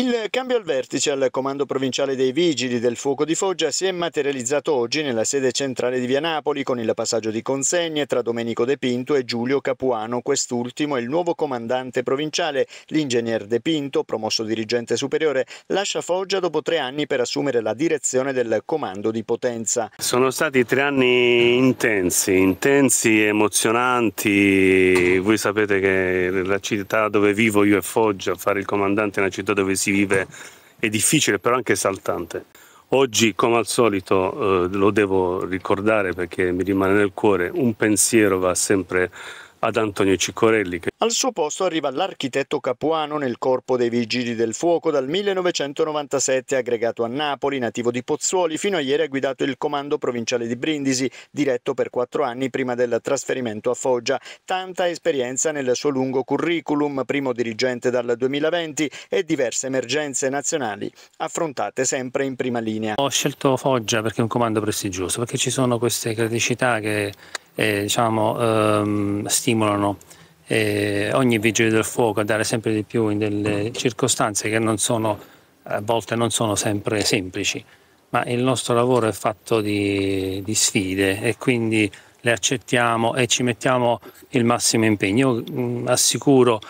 Il cambio al vertice al comando provinciale dei Vigili del Fuoco di Foggia si è materializzato oggi nella sede centrale di Via Napoli con il passaggio di consegne tra Domenico De Pinto e Giulio Capuano, quest'ultimo è il nuovo comandante provinciale. L'ingegner De Pinto, promosso dirigente superiore, lascia Foggia dopo tre anni per assumere la direzione del comando di Potenza. Sono stati tre anni intensi, intensi, emozionanti. Voi sapete che la città dove vivo io è Foggia, fare il comandante è una città dove si si vive, è difficile però anche esaltante. Oggi, come al solito, eh, lo devo ricordare perché mi rimane nel cuore, un pensiero va sempre ad Antonio Ciccorelli. Al suo posto arriva l'architetto Capuano nel corpo dei Vigili del Fuoco dal 1997, aggregato a Napoli, nativo di Pozzuoli, fino a ieri ha guidato il comando provinciale di Brindisi, diretto per quattro anni prima del trasferimento a Foggia. Tanta esperienza nel suo lungo curriculum, primo dirigente dal 2020 e diverse emergenze nazionali affrontate sempre in prima linea. Ho scelto Foggia perché è un comando prestigioso, perché ci sono queste criticità che eh, diciamo, ehm, stimolano eh, ogni vigile del fuoco a dare sempre di più in delle circostanze che sono, a volte non sono sempre semplici, ma il nostro lavoro è fatto di, di sfide e quindi le accettiamo e ci mettiamo il massimo impegno. Io mh, assicuro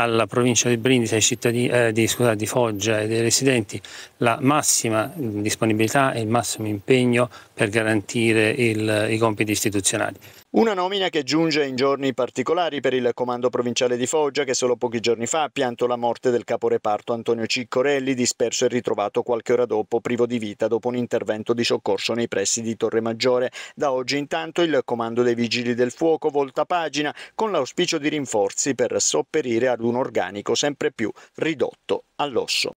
alla provincia di Brindisi, ai cittadini, eh, di, scusate, di Foggia e dei residenti la massima disponibilità e il massimo impegno per garantire il, i compiti istituzionali. Una nomina che giunge in giorni particolari per il comando provinciale di Foggia che solo pochi giorni fa ha pianto la morte del caporeparto Antonio Ciccorelli, disperso e ritrovato qualche ora dopo privo di vita dopo un intervento di soccorso nei pressi di Torre Maggiore. Da oggi intanto il comando dei Vigili del Fuoco volta pagina con l'auspicio di rinforzi per sopperire ad un organico sempre più ridotto all'osso.